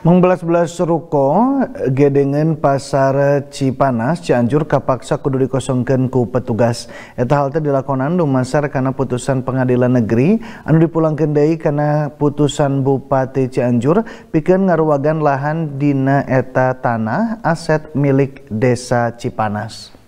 Mengbelas-belas ruko gedengan pasar Cipanas Cianjur kapaksa kudu dikosongkan ku petugas. Eta halte dilakonan dumasar karena putusan pengadilan negeri anu dipulangkan deui karena putusan Bupati Cianjur pikir ngaruwagan lahan dina eta tanah aset milik Desa Cipanas.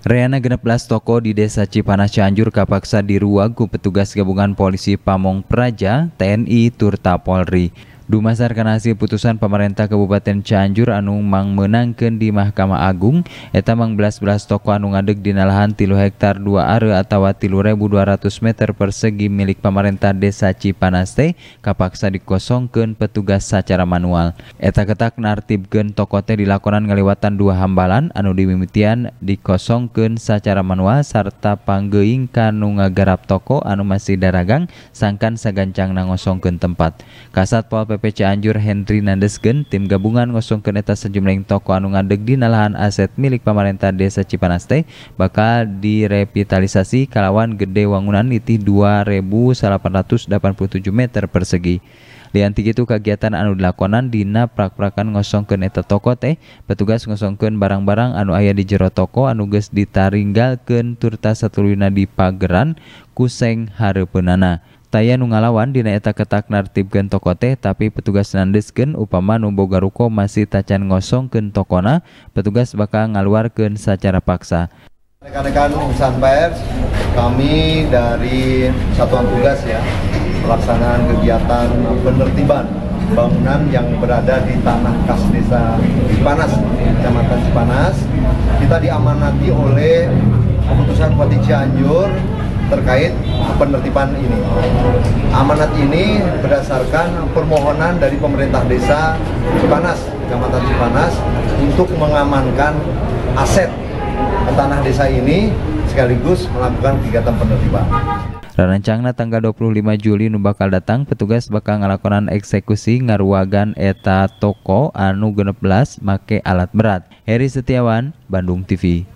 Reana Geneplas toko di Desa Cipanas Cianjur kapaksa diruagu petugas gabungan polisi Pamong Praja, TNI, Turta Polri. dimasarkan hasil putusan pemerintah Kabupaten Canjur Anum Mang menangkan di mahkamah Agung eta manglas toko anu adek dinalahan tilu hektar dua are atau tilu 1200 meter persegi milik pemerintah Des desa Cipante kapaksa dikosongkenun petugas secara manual eta ketak Naribken tokote dilaporan kelewatan dua hambalan anu di mimikian dikosongkenun secara manual sarta pangeingkanungagaraap toko anumasi daragang sangangkan sagancang naosoongkenun tempat kasat po PP Cianjur Hendri Nandesgen, tim gabungan ngosong keneta sejumlah toko anu ngadeg di nalahan aset milik pemerintah Desa Cipanaste bakal direvitalisasi kalawan gede wangunan litih 2887 meter persegi. Lianti itu kegiatan anu dilakonan dina prak-prakan ngosong keneta toko teh petugas ken barang-barang anu ayah di jero toko anu ditaringgal ken turta satulina di pageran kuseng penana. Taya nungalawan dina eta ketak nartibkeun toko teh tapi petugas nandeskeun upama nu boga ruko masih tacan ngosongkeun tokona, petugas bakal ngaluarkeun secara paksa. Rekan-rekan insan pers, kami dari satuan tugas ya pelaksanaan kegiatan penertiban bangunan yang berada di tanah kas desa Cipanas, kecamatan Cipanas. Kita diamanati oleh keputusan Bupati Cianjur terkait penertiban ini. Amanat ini berdasarkan permohonan dari pemerintah desa Cipanas, Kecamatan Cipanas untuk mengamankan aset tanah desa ini sekaligus melakukan kegiatan penertiban. Rancangna tanggal 25 Juli nu bakal datang petugas bakal ngalakonan eksekusi ngaruagan eta toko anu 16 make alat berat. Heri Setiawan, Bandung TV.